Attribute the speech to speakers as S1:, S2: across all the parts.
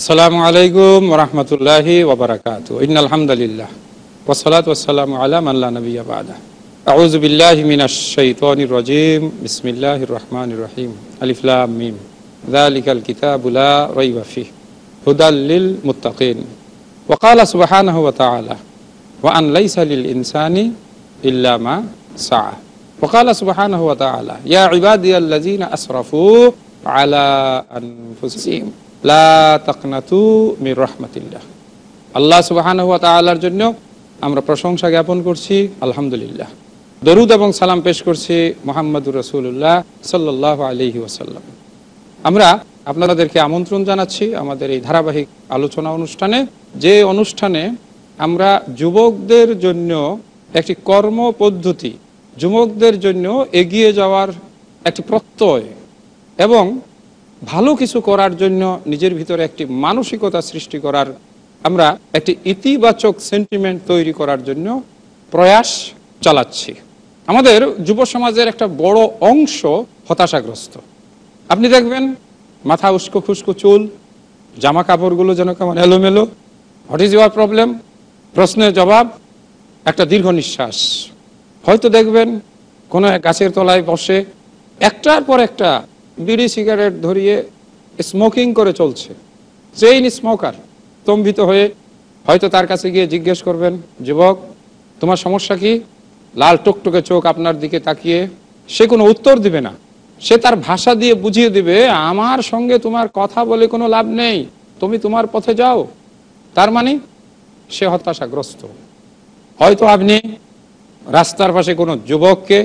S1: السلام عليكم ورحمة الله وبركاته إن الحمد لله والصلاة والسلام على من لا نبي بعده أعوذ بالله من الشيطان الرجيم بسم الله الرحمن الرحيم ألف لام ميم ذلك الكتاب لا ريب فيه هدى للمتقين وقال سبحانه وتعالى وأن ليس للإنسان إلا ما سعى وقال سبحانه وتعالى يا عبادي الذين أسرفوا على أنفسهم লা তাকনাতু মির আল্লাহ সুবাহ জন্য আমরা প্রশংসা জ্ঞাপন করছি আলহামদুলিল্লাহ দরুদ এবং সালাম পেশ করছি মোহাম্মদুর রসুল্লাহ সাল্লাহ আলহি ওসাল্লাম আমরা আপনাদেরকে আমন্ত্রণ জানাচ্ছি আমাদের এই ধারাবাহিক আলোচনা অনুষ্ঠানে যে অনুষ্ঠানে আমরা যুবকদের জন্য একটি কর্ম পদ্ধতি যুবকদের জন্য এগিয়ে যাওয়ার একটি প্রত্যয় এবং ভালো কিছু করার জন্য নিজের ভিতরে একটি মানসিকতা সৃষ্টি করার আমরা একটি ইতিবাচক সেন্টিমেন্ট তৈরি করার জন্য প্রয়াস চালাচ্ছি আমাদের যুব সমাজের একটা বড় অংশ হতাশাগ্রস্ত আপনি দেখবেন মাথা উস্কো খুস্কো চুল জামা কাপড়গুলো যেন কেমন এলোমেলো হট ইজ ইউর প্রবলেম প্রশ্নের জবাব একটা দীর্ঘ নিঃশ্বাস হয়তো দেখবেন কোনো গাছের তলায় বসে একটার পর একটা বিড়ি সিগারেট ধরিয়ে স্মোকিং করে চলছে চেইন স্মোকার স্তম্ভিত হয়ে হয়তো তার কাছে গিয়ে জিজ্ঞেস করবেন যুবক তোমার সমস্যা কি লাল টুকটুকে চোখ আপনার দিকে তাকিয়ে সে কোনো উত্তর দিবে না সে তার ভাষা দিয়ে বুঝিয়ে দিবে আমার সঙ্গে তোমার কথা বলে কোনো লাভ নেই তুমি তোমার পথে যাও তার মানে সে হতাশাগ্রস্ত হয়তো আপনি রাস্তার পাশে কোনো যুবককে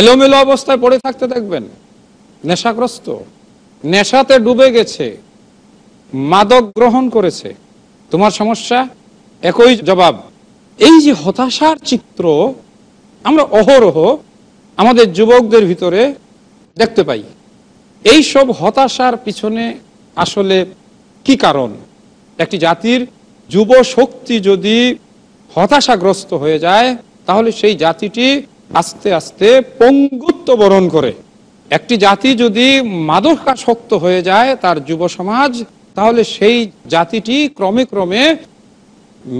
S1: এলোমেলো অবস্থায় পড়ে থাকতে দেখবেন নেশাগ্রস্ত নেশাতে ডুবে গেছে মাদক গ্রহণ করেছে তোমার সমস্যা একই জবাব এই যে হতাশার চিত্র আমরা অহরহ আমাদের যুবকদের ভিতরে দেখতে পাই এই সব হতাশার পিছনে আসলে কি কারণ একটি জাতির যুব শক্তি যদি হতাশাগ্রস্ত হয়ে যায় তাহলে সেই জাতিটি আস্তে আস্তে পঙ্গুত্ব বরণ করে একটি জাতি যদি মাদকাসক্ত হয়ে যায় তার যুব সমাজ তাহলে সেই জাতিটি ক্রমে ক্রমে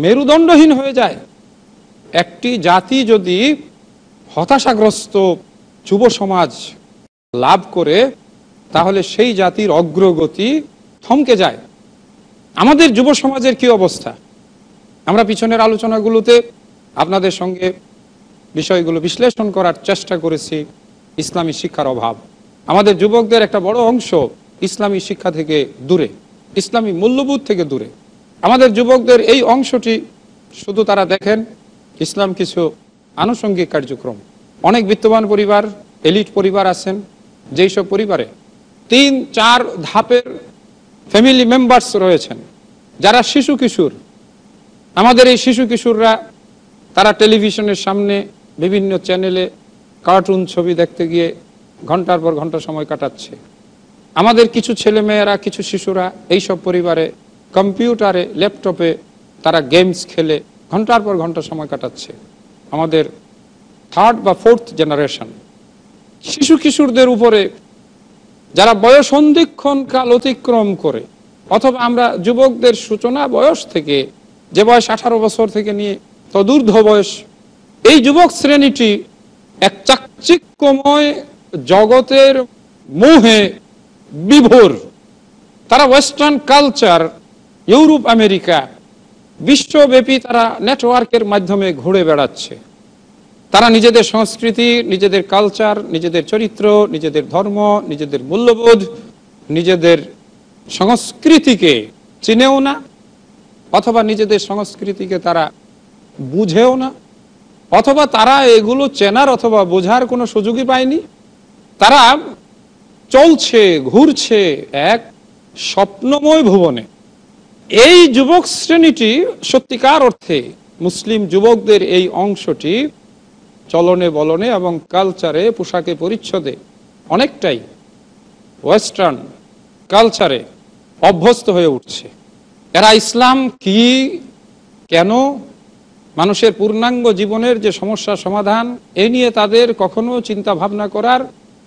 S1: মেরুদণ্ডহীন হয়ে যায় একটি জাতি যদি হতাশাগ্রস্ত যুব সমাজ লাভ করে তাহলে সেই জাতির অগ্রগতি থমকে যায় আমাদের যুব সমাজের কি অবস্থা আমরা পিছনের আলোচনাগুলোতে আপনাদের সঙ্গে বিষয়গুলো বিশ্লেষণ করার চেষ্টা করেছি ইসলামী শিক্ষার অভাব আমাদের যুবকদের একটা বড় অংশ ইসলামী শিক্ষা থেকে দূরে ইসলামী মূল্যবোধ থেকে দূরে আমাদের যুবকদের এই অংশটি শুধু তারা দেখেন ইসলাম কিছু আনুষঙ্গিক কার্যক্রম অনেক বিত্তবান পরিবার এলিট পরিবার আছেন যেই সব পরিবারে তিন চার ধাপের ফ্যামিলি মেম্বার্স রয়েছেন যারা শিশু কিশোর আমাদের এই শিশু কিশোররা তারা টেলিভিশনের সামনে বিভিন্ন চ্যানেলে কার্টুন ছবি দেখতে গিয়ে ঘন্টার পর ঘন্টা সময় কাটাচ্ছে আমাদের কিছু ছেলে মেয়েরা কিছু শিশুরা এইসব পরিবারে কম্পিউটারে ল্যাপটপে তারা গেমস খেলে ঘন্টার পর ঘন্টা সময় কাটাচ্ছে আমাদের থার্ড বা ফোর্থ জেনারেশন শিশু কিশোরদের উপরে যারা বয়স কাল অতিক্রম করে অথবা আমরা যুবকদের সূচনা বয়স থেকে যে বয়স আঠারো বছর থেকে নিয়ে তদূর্ধ বয়স এই যুবক শ্রেণীটি এক চাকচিক্যময় জগতের মোহে বিভোর তারা ওয়েস্টার্ন কালচার ইউরোপ আমেরিকা বিশ্বব্যাপী তারা নেটওয়ার্কের মাধ্যমে ঘুরে বেড়াচ্ছে তারা নিজেদের সংস্কৃতি নিজেদের কালচার নিজেদের চরিত্র নিজেদের ধর্ম নিজেদের মূল্যবোধ নিজেদের সংস্কৃতিকে চিনেও না অথবা নিজেদের সংস্কৃতিকে তারা বুঝেও না অথবা তারা এগুলো চেনার অথবা বোঝার কোনো সুযোগই পায়নি তারা চলছে ঘুরছে এক স্বপ্নময় ভুবনে এই যুবক শ্রেণীটি সত্যিকার অর্থে মুসলিম যুবকদের এই অংশটি চলনে বলনে এবং কালচারে পোশাকে পরিচ্ছদে অনেকটাই ওয়েস্টার্ন কালচারে অভ্যস্ত হয়ে উঠছে এরা ইসলাম কি কেন মানুষের পূর্ণাঙ্গ জীবনের যে সমস্যার সমাধান এ নিয়ে তাদের কখনো চিন্তা ভাবনা করার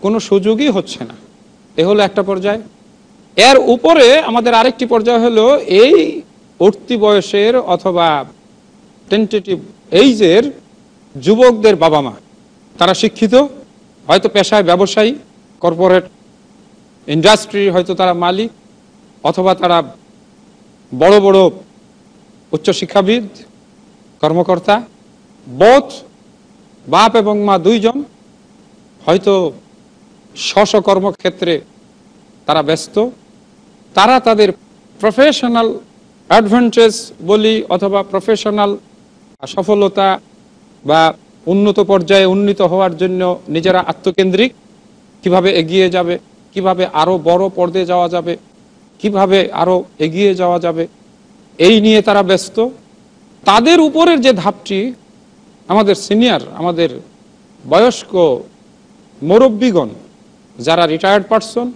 S1: কোনো সুযোগই হচ্ছে না এ হলো একটা পর্যায় এর উপরে আমাদের আরেকটি পর্যায় হলো এই উঠতি বয়সের অথবা টেন্টেটিভ এইজের যুবকদের বাবা মা তারা শিক্ষিত হয়তো পেশায় ব্যবসায়ী কর্পোরেট ইন্ডাস্ট্রি হয়তো তারা মালিক অথবা তারা বড় বড় উচ্চশিক্ষাবিদ কর্মকর্তা বোধ বাপ এবং মা দুইজন হয়তো স্ব কর্মক্ষেত্রে তারা ব্যস্ত তারা তাদের প্রফেশনাল অ্যাডভেঞ্চেস বলি অথবা প্রফেশনাল সফলতা বা উন্নত পর্যায়ে উন্নীত হওয়ার জন্য নিজেরা আত্মকেন্দ্রিক কিভাবে এগিয়ে যাবে কিভাবে আরও বড় পর্দে যাওয়া যাবে কিভাবে আরও এগিয়ে যাওয়া যাবে এই নিয়ে তারা ব্যস্ত তাদের উপরের যে ধাপটি আমাদের সিনিয়র আমাদের বয়স্ক মুরব্বীগণ যারা রিটায়ার্ড পারসন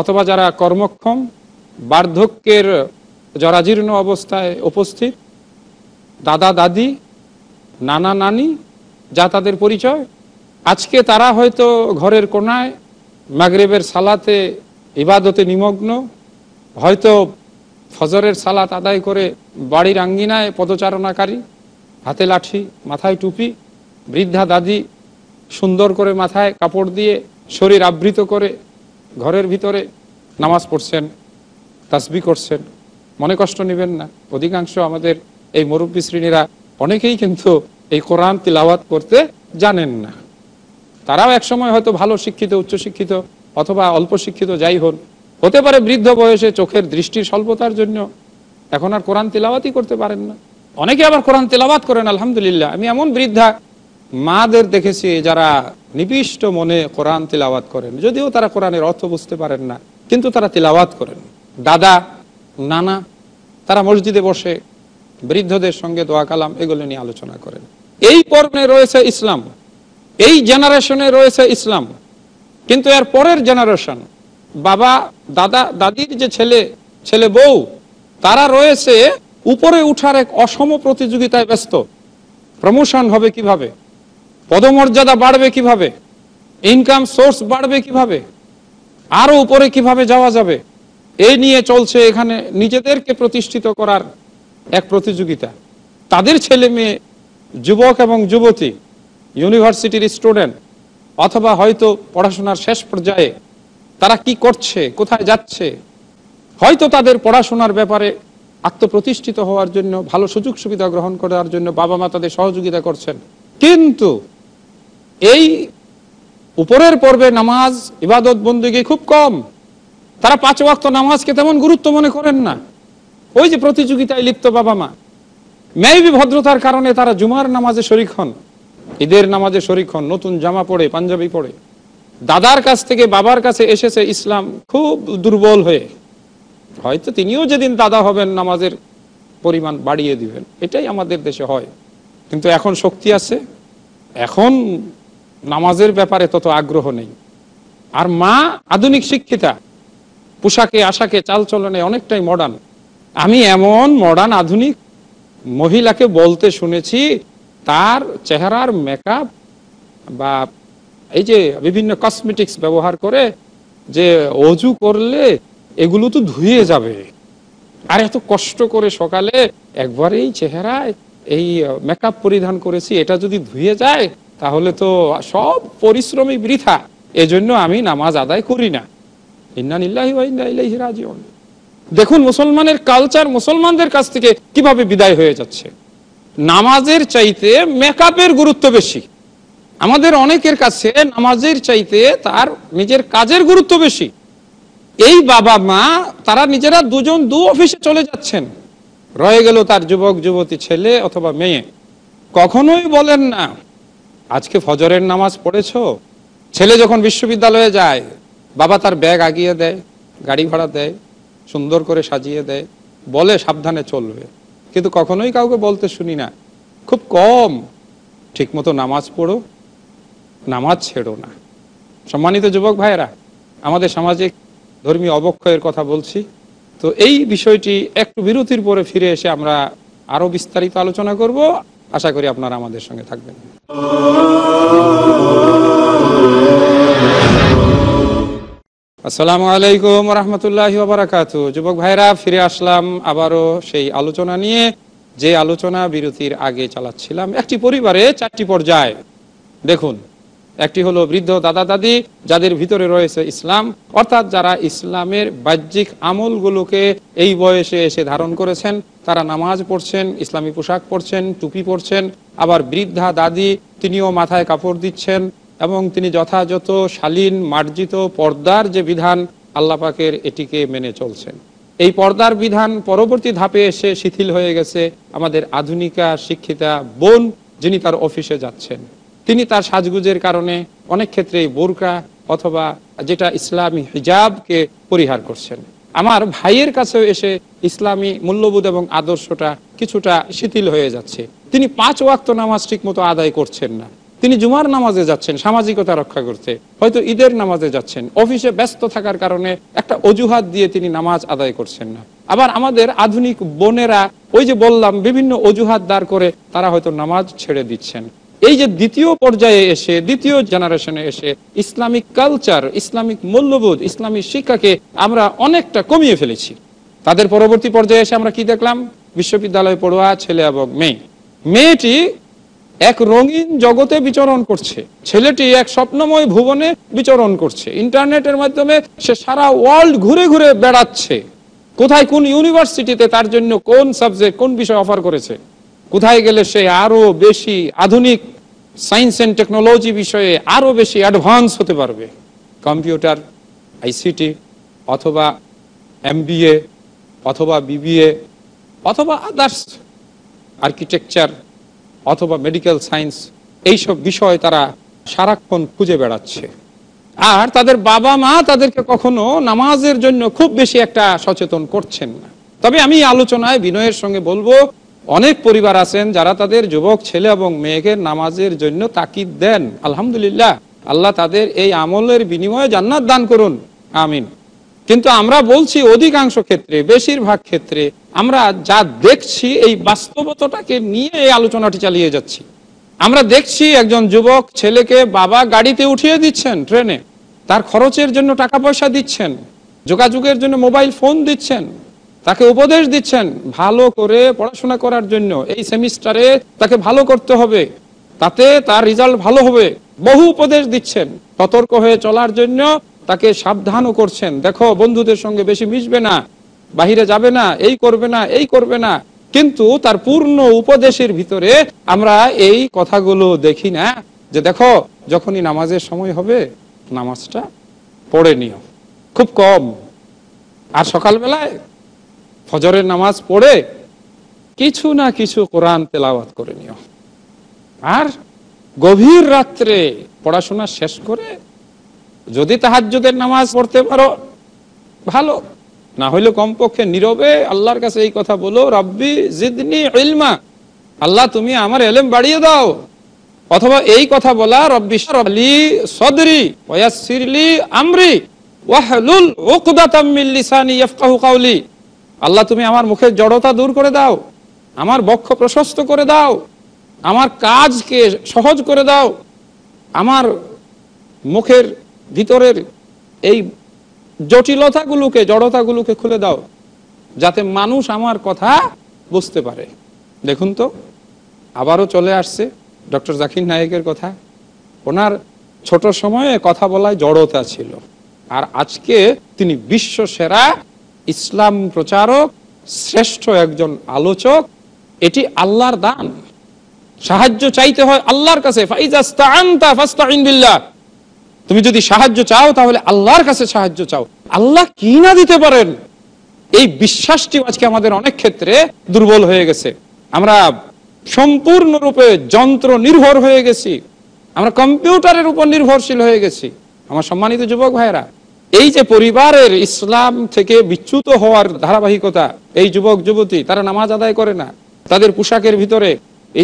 S1: অথবা যারা কর্মক্ষম বার্ধক্যের জরাজীর্ণ অবস্থায় উপস্থিত দাদা দাদি নানা নানি যা তাদের পরিচয় আজকে তারা হয়তো ঘরের কোনায় মাগরেবের সালাতে ইবাদতে নিমগ্ন হয়তো ফজরের সালাত আদায় করে বাড়ির আঙ্গিনায় পদচারণাকারী হাতে লাঠি মাথায় টুপি বৃদ্ধা দাদি সুন্দর করে মাথায় কাপড় দিয়ে শরীর আবৃত করে ঘরের ভিতরে নামাজ পড়ছেন তাসবি করছেন মনে কষ্ট নেবেন না অধিকাংশ আমাদের এই মুরব্বী শ্রেণীরা অনেকেই কিন্তু এই কোরআন তিলাওয়াত করতে জানেন না তারাও একসময় হয়তো ভালো শিক্ষিত উচ্চশিক্ষিত অথবা অল্প শিক্ষিত যাই হোক হতে পারে বৃদ্ধ বয়সে চোখের দৃষ্টির স্বল্পতার জন্য এখন আর কোরআন তেলাওয়াতই করতে পারেন না অনেকে আবার কোরআন তেলাওয়াত করেন আলহামদুলিল্লাহ আমি এমন বৃদ্ধা মাদের দেখেছি যারা নিবিষ্ট মনে কোরআন তেলাওয়াত করেন যদিও তারা কোরআনের অর্থ বুঝতে পারেন না কিন্তু তারা তেলাওয়াত করেন দাদা নানা তারা মসজিদে বসে বৃদ্ধদের সঙ্গে দোয়া কালাম এগুলো নিয়ে আলোচনা করেন এই পর্বে রয়েছে ইসলাম এই জেনারেশনে রয়েছে ইসলাম কিন্তু এর পরের জেনারেশন বাবা দাদা দাদির যে ছেলে ছেলে বউ তারা রয়েছে উপরে উঠার এক অসম প্রতিযোগিতায় ব্যস্ত প্রমোশন হবে কিভাবে পদমর্যাদা বাড়বে কিভাবে ইনকাম সোর্স বাড়বে কিভাবে আরও উপরে কিভাবে যাওয়া যাবে এই নিয়ে চলছে এখানে নিজেদেরকে প্রতিষ্ঠিত করার এক প্রতিযোগিতা তাদের ছেলে মেয়ে যুবক এবং যুবতী ইউনিভার্সিটির স্টুডেন্ট অথবা হয়তো পড়াশোনার শেষ পর্যায়ে তারা কি করছে কোথায় যাচ্ছে হয়তো তাদের পড়াশোনার ব্যাপারে আত্মপ্রতিষ্ঠিত হওয়ার জন্য ভালো সুযোগ সুবিধা গ্রহণ করার জন্য বাবা মা তাদের সহযোগিতা করছেন কিন্তু এই উপরের পর্বে নামাজ ইবাদত বন্দুকে খুব কম তারা পাঁচ ওয়াক্ত নামাজকে তেমন গুরুত্ব মনে করেন না ওই যে প্রতিযোগিতায় লিপ্ত বাবা মা মেয়েবি ভদ্রতার কারণে তারা জুমার নামাজে শরিক হন ঈদের নামাজে শরিক হন নতুন জামা পড়ে পাঞ্জাবি পড়ে দাদার কাছ থেকে বাবার কাছে এসেছে ইসলাম খুব দুর্বল হয়ে হয়তো তিনিও যেদিন দাদা হবেন নামাজের পরিমাণ বাড়িয়ে দিবেন এটাই আমাদের দেশে হয় কিন্তু এখন শক্তি আছে এখন নামাজের ব্যাপারে তত আগ্রহ নেই আর মা আধুনিক শিক্ষিতা পোশাকে আশাকে চালচলনে অনেকটাই মডার্ন আমি এমন মডার্ন আধুনিক মহিলাকে বলতে শুনেছি তার চেহারার মেকআপ বা এই যে বিভিন্ন কসমেটিক্স ব্যবহার করে যে অজু করলে এগুলো তো ধুয়ে যাবে আর এত কষ্ট করে সকালে একবারেই চেহারায় এই মেকআপ পরিধান করেছি এটা যদি ধুয়ে যায় তাহলে তো সব পরিশ্রমী বৃথা এজন্য আমি নামাজ আদায় করি না দেখুন মুসলমানের কালচার মুসলমানদের কাছ থেকে কিভাবে বিদায় হয়ে যাচ্ছে নামাজের চাইতে মেকআপের গুরুত্ব বেশি আমাদের অনেকের কাছে নামাজের চাইতে তার নিজের কাজের গুরুত্ব বেশি এই বাবা মা তারা নিজেরা দুজন দু অফিসে চলে যাচ্ছেন রয়ে গেল তার যুবক যুবতী ছেলে অথবা মেয়ে কখনোই বলেন না আজকে ফজরের নামাজ পড়েছ ছেলে যখন বিশ্ববিদ্যালয়ে যায় বাবা তার ব্যাগ আগিয়ে দেয় গাড়ি ভাড়া দেয় সুন্দর করে সাজিয়ে দেয় বলে সাবধানে চলবে কিন্তু কখনোই কাউকে বলতে শুনি না খুব কম ঠিকমতো নামাজ পড়ো নামাজ ছেড়ো না সম্মানিত যুবক ভাইরা আমাদের সামাজিক ধর্মীয় অবক্ষয়ের কথা বলছি তো এই বিষয়টি একটু বিরতির পরে ফিরে এসে আমরা আরো বিস্তারিত আলোচনা করব আশা করি আপনারা আমাদের সঙ্গে থাকবেন আসসালামু আলাইকুম রহমতুল্লাহ বারাকাত যুবক ভাইরা ফিরে আসলাম আবারও সেই আলোচনা নিয়ে যে আলোচনা বিরতির আগে চালাচ্ছিলাম একটি পরিবারে চারটি পর্যায় দেখুন একটি হলো বৃদ্ধ দাদা দাদি যাদের ভিতরে রয়েছে ইসলাম অর্থাৎ যারা ইসলামের বাহ্যিক আমলগুলোকে এই বয়সে এসে ধারণ করেছেন তারা নামাজ পড়ছেন ইসলামী পোশাক পরছেন টুপি পরছেন আবার বৃদ্ধা দাদি তিনিও মাথায় কাপড় দিচ্ছেন এবং তিনি যথাযথ শালীন মার্জিত পর্দার যে বিধান আল্লাপাকের এটিকে মেনে চলছেন এই পর্দার বিধান পরবর্তী ধাপে এসে শিথিল হয়ে গেছে আমাদের আধুনিকা শিক্ষিতা বোন যিনি তার অফিসে যাচ্ছেন তিনি তার সাজগুজের কারণে অনেক ক্ষেত্রে বোরকা অথবা যেটা ইসলামী হিজাবকে পরিহার করছেন আমার ভাইয়ের কাছেও এসে ইসলামী মূল্যবোধ এবং আদর্শটা কিছুটা শিথিল হয়ে যাচ্ছে তিনি পাঁচ ওয়াক্ত নামাজ ঠিক মতো আদায় করছেন না তিনি জুমার নামাজে যাচ্ছেন সামাজিকতা রক্ষা করতে হয়তো ঈদের নামাজে যাচ্ছেন অফিসে ব্যস্ত থাকার কারণে একটা অজুহাত দিয়ে তিনি নামাজ আদায় করছেন না আবার আমাদের আধুনিক বোনেরা ওই যে বললাম বিভিন্ন অজুহাত দাঁড় করে তারা হয়তো নামাজ ছেড়ে দিচ্ছেন এই যে দ্বিতীয় পর্যায়ে এসে দ্বিতীয় জেনারেশনে এসে ইসলামিক কালচার ইসলামিক মূল্যবোধ ইসলামিক শিক্ষাকে আমরা অনেকটা কমিয়ে ফেলেছি তাদের পরবর্তী পর্যায়ে এসে আমরা কি দেখলাম বিশ্ববিদ্যালয়ে পড়ুয়া ছেলে এবং মেয়ে মেয়েটি এক রঙিন জগতে বিচরণ করছে ছেলেটি এক স্বপ্নময় ভুবনে বিচরণ করছে ইন্টারনেটের মাধ্যমে সে সারা ওয়ার্ল্ড ঘুরে ঘুরে বেড়াচ্ছে কোথায় কোন ইউনিভার্সিটিতে তার জন্য কোন সাবজেক্ট কোন বিষয় অফার করেছে কোথায় গেলে সে আরো বেশি আধুনিক সায়েন্স অ্যান্ড টেকনোলজি বিষয়ে আরো বেশি অ্যাডভান্স হতে পারবে কম্পিউটার আইসিটি অথবা এমবিএ অথবা বিবিএ অথবা আদার্স আর্কিটেকচার অথবা মেডিকেল সায়েন্স এইসব বিষয় তারা সারাক্ষণ খুঁজে বেড়াচ্ছে আর তাদের বাবা মা তাদেরকে কখনো নামাজের জন্য খুব বেশি একটা সচেতন করছেন না তবে আমি আলোচনায় বিনয়ের সঙ্গে বলবো অনেক পরিবার আছেন যারা তাদের যুবক ছেলে এবং মেয়েকে নামাজের জন্য তাকিদ দেন আলহামদুলিল্লাহ আল্লাহ তাদের এই আমলের বিনিময়ে জান্নাত দান করুন আমিন কিন্তু আমরা বলছি অধিকাংশ ক্ষেত্রে বেশিরভাগ ক্ষেত্রে আমরা যা দেখছি এই বাস্তবতাটাকে নিয়ে এই আলোচনাটি চালিয়ে যাচ্ছি আমরা দেখছি একজন যুবক ছেলেকে বাবা গাড়িতে উঠিয়ে দিচ্ছেন ট্রেনে তার খরচের জন্য টাকা পয়সা দিচ্ছেন যোগাযোগের জন্য মোবাইল ফোন দিচ্ছেন তাকে উপদেশ দিচ্ছেন ভালো করে পড়াশোনা করার জন্য এই সেমিস্টারে তাকে ভালো করতে হবে তাতে তার রেজাল্ট ভালো হবে বহু উপদেশ দিচ্ছেন সতর্ক হয়ে চলার জন্য তাকে সাবধানও করছেন দেখো বন্ধুদের সঙ্গে বেশি মিশবে না বাহিরে যাবে না এই করবে না এই করবে না কিন্তু তার পূর্ণ উপদেশের ভিতরে আমরা এই কথাগুলো দেখি না যে দেখো যখনই নামাজের সময় হবে নামাজটা পড়ে নিও খুব কম আর সকালবেলায় ফজরের নামাজ পড়ে কিছু না কিছু কোরআন তেলাওয়াত করে নিও আর গভীর রাত্রে পড়াশোনা শেষ করে যদি তাহাজ্যদের নামাজ পড়তে পারো ভালো না হইলে কমপক্ষে নীরবে আল্লাহর কাছে এই কথা বলো রব্বি জিদনি ইলমা আল্লাহ তুমি আমার এলেম বাড়িয়ে দাও অথবা এই কথা বলা রব্বি আলী সদরি ওয়াসিরলি আমরি ওয়াহলুল ওকদাতাম মিল লিসানি ইয়াফকাহু কাউলি আল্লাহ তুমি আমার মুখের জড়তা দূর করে দাও আমার বক্ষ প্রশস্ত করে দাও আমার কাজকে সহজ করে দাও আমার মুখের ভিতরের এই জটিলতাগুলোকে জড়তাগুলোকে খুলে দাও যাতে মানুষ আমার কথা বুঝতে পারে দেখুন তো আবারও চলে আসছে ডক্টর জাকির নায়েকের কথা ওনার ছোট সময়ে কথা বলায় জড়তা ছিল আর আজকে তিনি বিশ্ব সেরা ইসলাম প্রচারক শ্রেষ্ঠ একজন আলোচক এটি আল্লাহর দান সাহায্য চাইতে হয় আল্লাহর কাছে তুমি যদি সাহায্য চাও তাহলে আল্লাহর কাছে সাহায্য চাও আল্লাহ কি না দিতে পারেন এই বিশ্বাসটি আজকে আমাদের অনেক ক্ষেত্রে দুর্বল হয়ে গেছে আমরা সম্পূর্ণরূপে যন্ত্র নির্ভর হয়ে গেছি আমরা কম্পিউটারের উপর নির্ভরশীল হয়ে গেছি আমার সম্মানিত যুবক ভাইরা এই যে পরিবারের ইসলাম থেকে বিচ্যুত হওয়ার ধারাবাহিকতা এই যুবক যুবতী তারা নামাজ আদায় করে না তাদের পোশাকের ভিতরে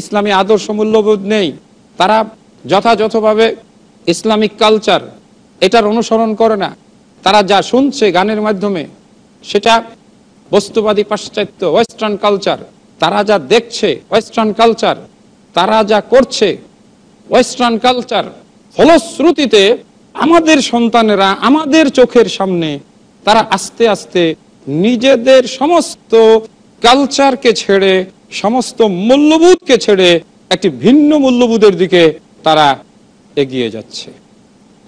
S1: ইসলামী আদর্শ মূল্যবোধ নেই তারা যথাযথভাবে ইসলামিক কালচার এটার অনুসরণ করে না তারা যা শুনছে গানের মাধ্যমে সেটা বস্তুবাদী পাশ্চাত্য ওয়েস্টার্ন কালচার তারা যা দেখছে ওয়েস্টার্ন কালচার তারা যা করছে ওয়েস্টার্ন কালচার ফলশ্রুতিতে আমাদের সন্তানেরা আমাদের চোখের সামনে তারা আস্তে আস্তে নিজেদের সমস্ত কালচারকে ছেড়ে সমস্ত মূল্যবোধকে ছেড়ে একটি ভিন্ন মূল্যবোধের দিকে তারা এগিয়ে যাচ্ছে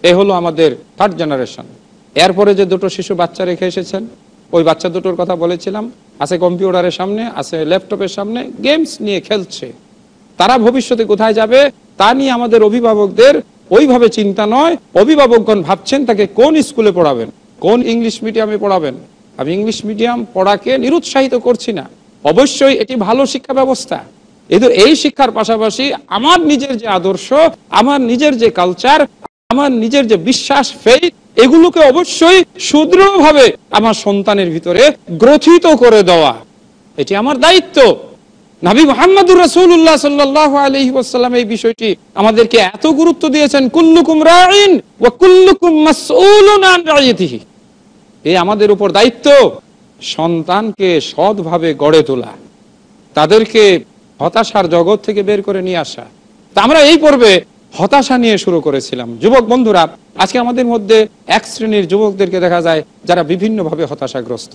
S1: এ হলো আমাদের থার্ড জেনারেশন এরপরে যে দুটো শিশু বাচ্চা রেখে এসেছেন ওই বাচ্চা দুটোর কথা বলেছিলাম আছে কম্পিউটারের সামনে আছে ল্যাপটপের সামনে গেমস নিয়ে খেলছে তারা ভবিষ্যতে কোথায় যাবে তা নিয়ে আমাদের অভিভাবকদের ওইভাবে চিন্তা নয় অভিভাবকগণ ভাবছেন তাকে কোন স্কুলে পড়াবেন কোন ইংলিশ মিডিয়ামে পড়াবেন আমি ইংলিশ মিডিয়াম পড়াকে নিরুৎসাহিত করছি না অবশ্যই এটি ভালো শিক্ষা ব্যবস্থা কিন্তু এই শিক্ষার পাশাপাশি আমার নিজের যে আদর্শ আমার নিজের যে কালচার আমার নিজের যে বিশ্বাস ফেইথ এগুলোকে অবশ্যই সুদৃঢ়ভাবে আমার সন্তানের ভিতরে গ্রথিত করে দেওয়া এটি আমার দায়িত্ব নাবি মোহাম্মদুর রাসূলুল্লাহ সাল্লাল্লাহু আলাইহি ওয়াসাল্লাম এই বিষয়টি আমাদেরকে এত গুরুত্ব দিয়েছেন কুল্লুকুম রাইন ওয়া কুল্লুকুম মাসউলুন আন মাসউলহি এ আমাদের উপর দায়িত্ব সন্তানকে সৎভাবে গড়ে তোলা তাদেরকে হতাশার জগৎ থেকে বের করে নিয়ে আসা তা আমরা এই পর্বে হতাশা নিয়ে শুরু করেছিলাম যুবক বন্ধুরা আজকে আমাদের মধ্যে এক শ্রেণীর যুবকদেরকে দেখা যায় যারা বিভিন্নভাবে হতাশাগ্রস্ত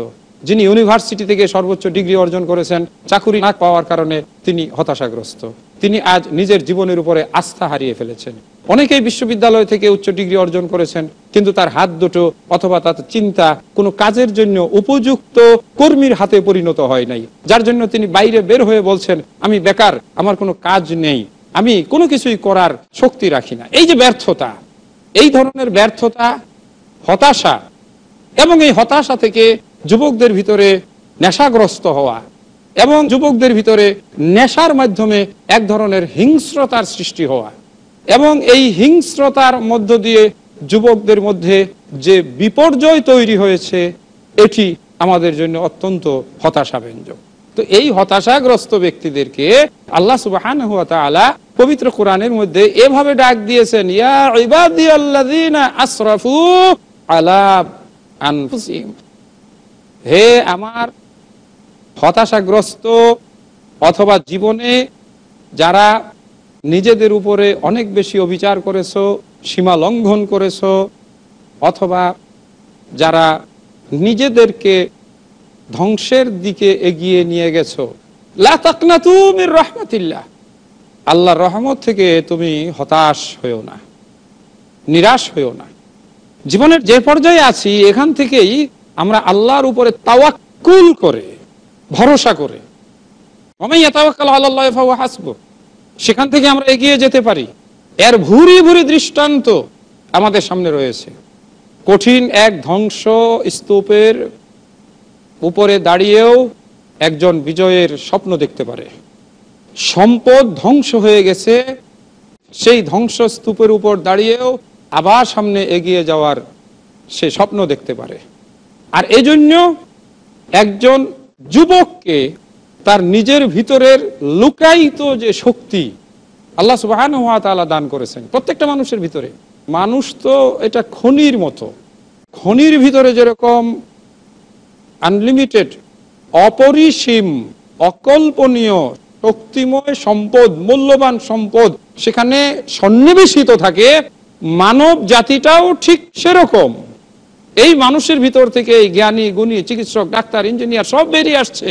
S1: যিনি ইউনিভার্সিটি থেকে সর্বোচ্চ ডিগ্রি অর্জন করেছেন চাকুরি না পাওয়ার কারণে তিনি হতাশাগ্রস্ত তিনি আজ নিজের জীবনের উপরে আস্থা হারিয়ে ফেলেছেন অনেকেই বিশ্ববিদ্যালয় থেকে উচ্চ ডিগ্রি অর্জন করেছেন কিন্তু তার হাত দুটো অথবা তার চিন্তা কোনো কাজের জন্য উপযুক্ত কর্মীর হাতে পরিণত হয় নাই যার জন্য তিনি বাইরে বের হয়ে বলছেন আমি বেকার আমার কোনো কাজ নেই আমি কোনো কিছুই করার শক্তি রাখি না এই যে ব্যর্থতা এই ধরনের ব্যর্থতা হতাশা এবং এই হতাশা থেকে যুবকদের ভিতরে নেশাগ্রস্ত হওয়া এবং যুবকদের ভিতরে নেশার মাধ্যমে এক ধরনের হিংস্রতার সৃষ্টি হওয়া এবং এই হিংস্রতার মধ্য দিয়ে যুবকদের মধ্যে যে বিপর্যয় তৈরি হয়েছে এটি আমাদের জন্য অত্যন্ত হতাশাব্যঞ্জক তো এই হতাশাগ্রস্ত ব্যক্তিদেরকে আল্লাহ সুবাহান হুয়া তালা পবিত্র কোরআনের মধ্যে এভাবে ডাক দিয়েছেন ইয়া আল্লাহ আসরাফু আলা হে আমার হতাশাগ্রস্ত অথবা জীবনে যারা নিজেদের উপরে অনেক বেশি অবিচার করেছ সীমা লঙ্ঘন করেছ অথবা যারা নিজেদেরকে ধ্বংসের দিকে এগিয়ে নিয়ে গেছো লাতাকনা তুমি রহমাতিল্লা আল্লাহ রহমত থেকে তুমি হতাশ হয়েও না নিরাশ হয়েও না জীবনের যে পর্যায়ে আছি এখান থেকেই আমরা আল্লাহর উপরে তাওয়াক্কুল করে ভরসা করে সেখান থেকে আমরা এগিয়ে যেতে পারি এর ভুরি ভুরি দৃষ্টান্ত আমাদের সামনে রয়েছে কঠিন এক ধ্বংস স্তূপের উপরে দাঁড়িয়েও একজন বিজয়ের স্বপ্ন দেখতে পারে সম্পদ ধ্বংস হয়ে গেছে সেই ধ্বংস স্তূপের উপর দাঁড়িয়েও আবার সামনে এগিয়ে যাওয়ার সে স্বপ্ন দেখতে পারে আর এজন্য একজন যুবককে তার নিজের ভিতরের লুকায়িত যে শক্তি আল্লাহ সুবাহান হাত আল্লাহ দান করেছেন প্রত্যেকটা মানুষের ভিতরে মানুষ তো এটা খনির মতো খনির ভিতরে যেরকম আনলিমিটেড অপরিসীম অকল্পনীয় শক্তিময় সম্পদ মূল্যবান সম্পদ সেখানে সন্নিবেশিত থাকে মানব জাতিটাও ঠিক সেরকম এই মানুষের ভিতর থেকে এই জ্ঞানী গুণী চিকিৎসক ডাক্তার ইঞ্জিনিয়ার সব বেরিয়ে আসছে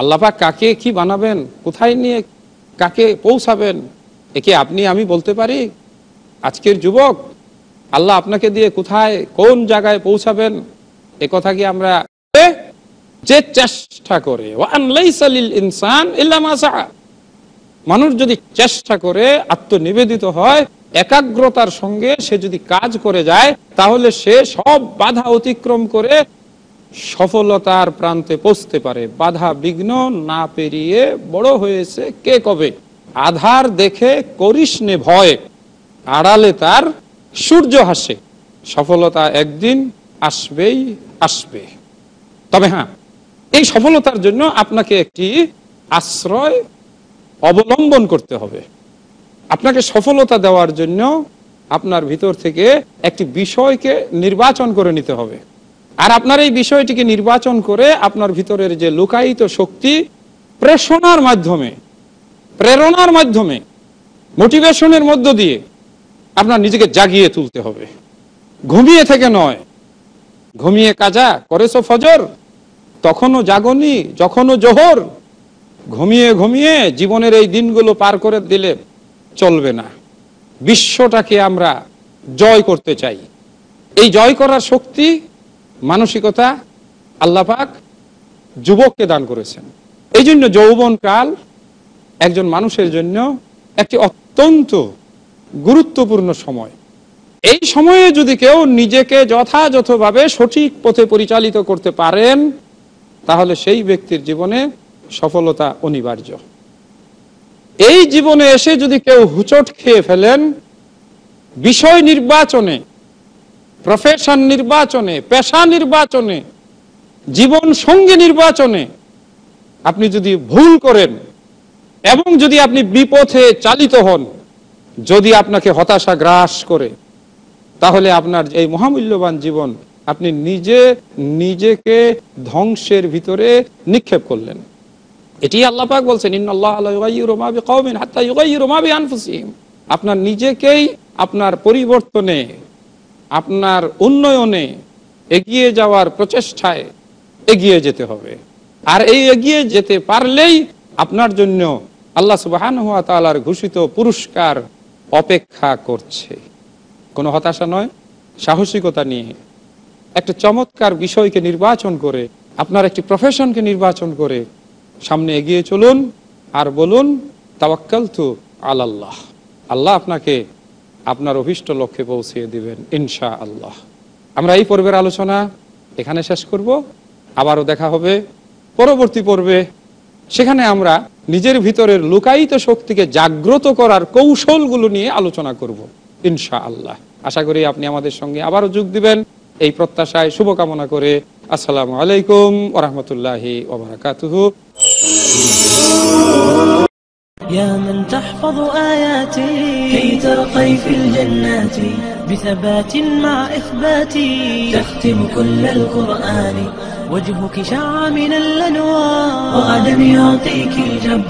S1: আল্লাপা কাকে কি বানাবেন কোথায় নিয়ে কাকে পৌঁছাবেন একে আপনি আমি বলতে পারি আজকের যুবক আল্লাহ আপনাকে দিয়ে কোথায় কোন জায়গায় পৌঁছাবেন এ কথা কি আমরা যে চেষ্টা করে ইনসান মানুষ যদি চেষ্টা করে আত্মনিবেদিত হয় একাগ্রতার সঙ্গে সে যদি কাজ করে যায় তাহলে সে সব বাধা অতিক্রম করে সফলতার প্রান্তে পৌঁছতে পারে বাধা বিঘ্ন না পেরিয়ে বড় হয়েছে কে কবে আধার দেখে করিস নে ভয় আড়ালে তার সূর্য হাসে সফলতা একদিন আসবেই আসবে তবে হ্যাঁ এই সফলতার জন্য আপনাকে একটি আশ্রয় অবলম্বন করতে হবে আপনাকে সফলতা দেওয়ার জন্য আপনার ভিতর থেকে একটি বিষয়কে নির্বাচন করে নিতে হবে আর আপনার এই বিষয়টিকে নির্বাচন করে আপনার ভিতরের যে লুকায়িত শক্তি প্রেষণার মাধ্যমে প্রেরণার মাধ্যমে মোটিভেশনের মধ্য দিয়ে আপনার নিজেকে জাগিয়ে তুলতে হবে ঘুমিয়ে থেকে নয় ঘুমিয়ে কাজা করেছ ফজর তখনও জাগনি যখনও জোহর ঘুমিয়ে ঘুমিয়ে জীবনের এই দিনগুলো পার করে দিলে চলবে না বিশ্বটাকে আমরা জয় করতে চাই এই জয় করার শক্তি মানসিকতা আল্লাপাক যুবককে দান করেছেন এই জন্য যৌবনকাল একজন মানুষের জন্য একটি অত্যন্ত গুরুত্বপূর্ণ সময় এই সময়ে যদি কেউ নিজেকে যথাযথভাবে সঠিক পথে পরিচালিত করতে পারেন তাহলে সেই ব্যক্তির জীবনে সফলতা অনিবার্য এই জীবনে এসে যদি কেউ হুচট খেয়ে ফেলেন বিষয় নির্বাচনে প্রফেশন নির্বাচনে পেশা নির্বাচনে জীবন সঙ্গী নির্বাচনে আপনি যদি ভুল করেন এবং যদি আপনি বিপথে চালিত হন যদি আপনাকে হতাশা গ্রাস করে তাহলে আপনার এই মহামূল্যবান জীবন আপনি নিজে নিজেকে ধ্বংসের ভিতরে নিক্ষেপ করলেন এটি আল্লাপাক বলছেন আপনার নিজেকেই আপনার পরিবর্তনে আপনার উন্নয়নে এগিয়ে যাওয়ার প্রচেষ্টায় এগিয়ে যেতে হবে আর এই এগিয়ে যেতে পারলেই আপনার জন্য আল্লাহ সুবাহান হুয়া তালার ঘোষিত পুরস্কার অপেক্ষা করছে কোনো হতাশা নয় সাহসিকতা নিয়ে একটা চমৎকার বিষয়কে নির্বাচন করে আপনার একটি প্রফেশনকে নির্বাচন করে সামনে এগিয়ে চলুন আর বলুন তাওয়াক্কাল তু আল্লাহ আল্লাহ আপনাকে আপনার অভিষ্ট লক্ষ্যে পৌঁছিয়ে দিবেন ইনশা আল্লাহ আমরা এই পর্বের আলোচনা এখানে শেষ করব আবারও দেখা হবে পরবর্তী পর্বে সেখানে আমরা নিজের ভিতরের লুকায়িত শক্তিকে জাগ্রত করার কৌশলগুলো নিয়ে আলোচনা করব ইনশা আল্লাহ আশা করি আপনি আমাদের সঙ্গে আবারও যোগ দিবেন এই প্রত্যাশায় শুভকামনা করে আসসালামু আলাইকুম আহমতুল্লাহ ওবরাকাতুহু يا من تحفظ آياتي كي ترقي في الجنات بثبات مع إثباتي تختم كل القرآن وجهك شع من الأنوار وغدا يعطيك الجب